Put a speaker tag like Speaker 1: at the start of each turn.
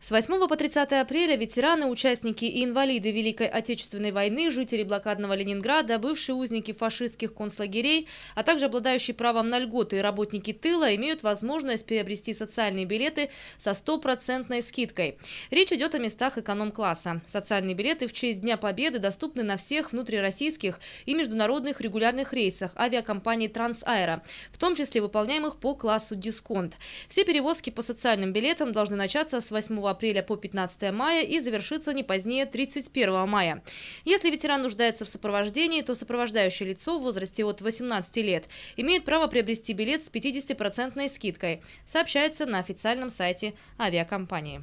Speaker 1: С 8 по 30 апреля ветераны, участники и инвалиды Великой Отечественной войны, жители блокадного Ленинграда, бывшие узники фашистских концлагерей, а также обладающие правом на льготы и работники тыла имеют возможность приобрести социальные билеты со стопроцентной скидкой. Речь идет о местах эконом-класса. Социальные билеты в честь Дня Победы доступны на всех внутрироссийских и международных регулярных рейсах авиакомпании «Трансаэро», в том числе выполняемых по классу «Дисконт». Все перевозки по социальным билетам должны начаться с 8 апреля по 15 мая и завершится не позднее 31 мая. Если ветеран нуждается в сопровождении, то сопровождающее лицо в возрасте от 18 лет имеет право приобрести билет с 50% скидкой, сообщается на официальном сайте авиакомпании.